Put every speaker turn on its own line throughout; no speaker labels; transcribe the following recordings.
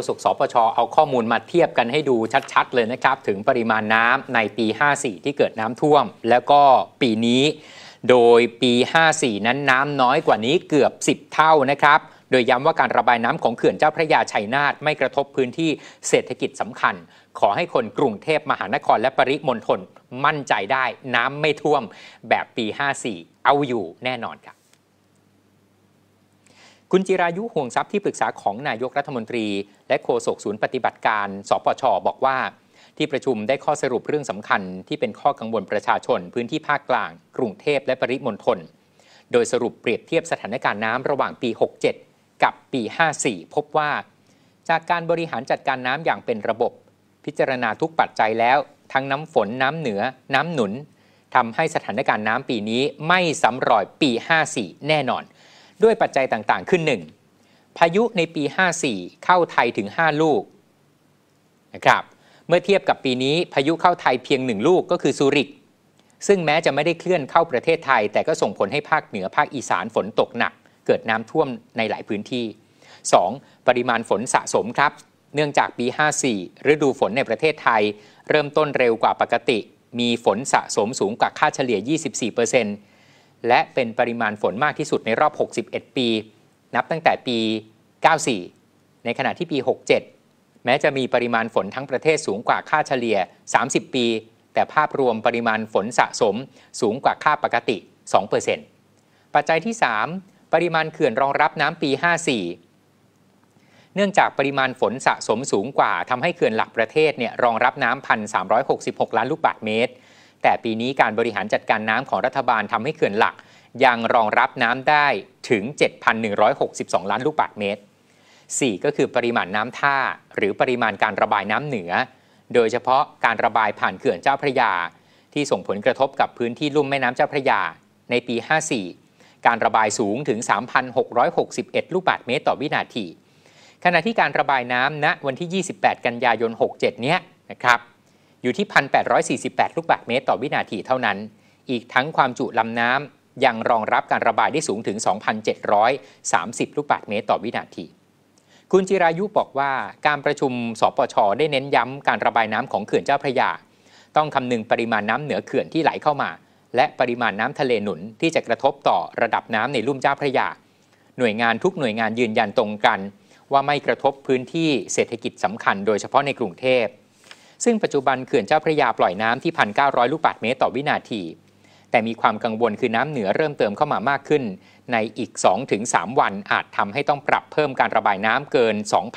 ฆษกสปช เอาข้อมูลมาเทียบกันให้ดูชัดๆเลยนะครับ ถึงปริมาณน้ำในปี 54 ที่เกิดน้ำท่วม แล้วก็ปีนี้ โดยปี 54 นั้นน้ำน้อยกว่านี้เกือบ 10 เท่านะครับ โดยย้ำว่าการระบายน้ำของเขื่อนเจ้าพระยาชัยนาทไม่กระทบพื้นที่เศรษฐกิจสำคัญ ขอให้คนกรุงเทพมหานครและปริมณฑลมั่นใจได้ น้ำไม่ท่วมแบบปี 54 เอาอยู่แน่นอนครับคุณจิรายุ ห่วงทรัพย์ที่ปรึกษาของนายกรัฐมนตรี และโฆษกศูนย์ปฏิบัติการสปช บอกว่า ที่ประชุมได้ข้อสรุปเรื่องสำคัญ ที่เป็นข้อกังวลประชาชน พื้นที่ภาคกลาง กรุงเทพและปริมณฑลโดยสรุปเปรียบเทียบสถานการณ์น้ำระหว่างปี 67 กับปี 54 พบว่า จากการบริหารจัดการน้ำอย่างเป็นระบบ พิจารณาทุกปัจจัยแล้ว ทั้งน้ำฝนน้ำเหนือ น้ำหนุน ทำให้สถานการณ์น้ำปีนี้ไม่ซ้ำรอยปี 54 แน่นอนด้วยปัจจัยต่างๆ ขึ้น 1. พายุในปี 54 เข้าไทยถึง 5 ลูกนะครับ เมื่อเทียบกับปีนี้พายุเข้าไทยเพียง 1 ลูกก็คือซูริก ซึ่งแม้จะไม่ได้เคลื่อนเข้าประเทศไทย แต่ก็ส่งผลให้ภาคเหนือภาคอีสานฝนตกหนัก เกิดน้ำท่วมในหลายพื้นที่ 2. ปริมาณฝนสะสมครับ เนื่องจากปี 54 ฤดูฝนในประเทศไทย เริ่มต้นเร็วกว่าปกติ มีฝนสะสมสูงกว่าค่าเฉลี่ย 24%เและเป็นปริมาณฝนมากที่สุดในรอบ 61 ปี นับตั้งแต่ปี 94 ในขณะที่ปี 67 แม้จะมีปริมาณฝนทั้งประเทศสูงกว่าค่าเฉลี่ย 30 ปี แต่ภาพรวมปริมาณฝนสะสมสูงกว่าค่าปกติ 2%ปัจจัยที่3ปริมาณเขื่อนรองรับน้ำปี 54 เนื่องจากปริมาณฝนสะสมสูงกว่าทำให้เขื่อนหลักประเทศเนี่ยรองรับน้ำ1,366 ล้านลูกบาศก์เมตรแต่ปีนี้การบริหารจัดการน้ำของรัฐบาลทำให้เขื่อนหลัก ยังรองรับน้ำได้ถึง 7,162 ล้านลูกบาศก์เมตร 4 ก็คือปริมาณน้ำท่าหรือปริมาณการระบายน้ำเหนือ โดยเฉพาะการระบายผ่านเขื่อนเจ้าพระยา ที่ส่งผลกระทบกับพื้นที่ลุ่มแม่น้ำเจ้าพระยา ในปี 54 การระบายสูงถึง 3,661 ลูกบาศก์เมตรต่อวินาที ขณะที่การระบายน้ำณนะวันที่ 28 กันยายน 67 เนี้ยนะครับอยู่ที่ 1,848ลูกบาศก์เมตรต่อวินาทีเท่านั้น อีกทั้งความจุลำน้ำยังรองรับการระบายได้สูงถึง 2,730ลูกบาศก์เมตรต่อวินาที คุณจิรายุบอกว่า การประชุมสปชได้เน้นย้ำการระบายน้ำของเขื่อนเจ้าพระยาต้องคำนึงปริมาณน้ำเหนือเขื่อนที่ไหลเข้ามา และปริมาณน้ำทะเลหนุนที่จะกระทบต่อระดับน้ำในลุ่มเจ้าพระยา หน่วยงานทุกหน่วยงานยืนยันตรงกัน ว่าไม่กระทบพื้นที่เศรษฐกิจสำคัญโดยเฉพาะในกรุงเทพซึ่งปัจจุบันเขื่อนเจ้าพระยาปล่อยน้ำที่ 1,900 ลูกบาศก์เมตรต่อวินาที แต่มีความกังวลคือน้ำเหนือเริ่มเติมเข้ามามากขึ้น ในอีก 2-3วันอาจทำให้ต้องปรับเพิ่มการระบายน้ำเกิน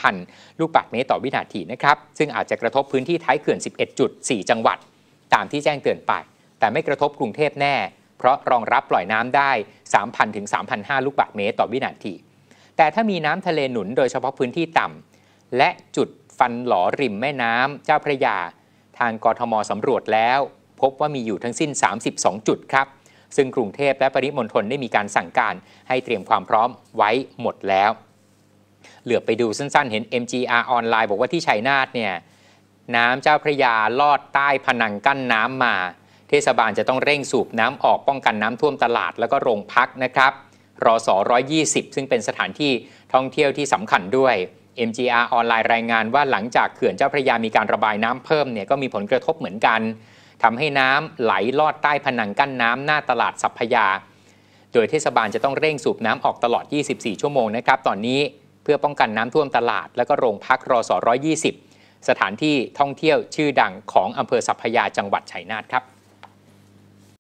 2,000 ลูกบาศก์เมตรต่อวินาทีนะครับ ซึ่งอาจจะกระทบพื้นที่ท้ายเขื่อน11.4 จังหวัด ตามที่แจ้งเตือนไป แต่ไม่กระทบกรุงเทพแน่ เพราะรองรับปล่อยน้ำได้3,000ถึง3,500ลูกบาศก์เมตรต่อวินาที แต่ถ้ามีน้ำทะเลหนุนโดยเฉพาะพื้นที่ต่ำและจุดฟันหลอริมแม่น้ำเจ้าพระยา ทางกรทมสำรวจแล้ว พบว่ามีอยู่ทั้งสิ้น 32 จุดครับ ซึ่งกรุงเทพและปริมณฑลได้มีการสั่งการให้เตรียมความพร้อมไว้หมดแล้ว เหลือไปดูสั้นๆเห็น MGR ออนไลน์บอกว่าที่ชัยนาทเนี่ยน้ำเจ้าพระยาลอดใต้ผนังกั้นน้ำมา เทศบาลจะต้องเร่งสูบน้ำออกป้องกันน้ำท่วมตลาดแล้วก็โรงพักนะครับรอสอ120ซึ่งเป็นสถานที่ท่องเที่ยวที่สำคัญด้วย MGR ออนไลน์รายงานว่าหลังจากเขื่อนเจ้าพระยามีการระบายน้ำเพิ่มเนี่ยก็มีผลกระทบเหมือนกันทำให้น้ำไหลลอดใต้ผนังกั้นน้ำหน้าตลาดสัพพยา โดยเทศบาลจะต้องเร่งสูบน้ำออกตลอด 24 ชั่วโมงนะครับ ตอนนี้เพื่อป้องกันน้ำท่วมตลาดและก็โรงพักรอสอ120 สถานที่ท่องเที่ยวชื่อดังของอำเภอสัพพยาจังหวัดชัยนาทครับ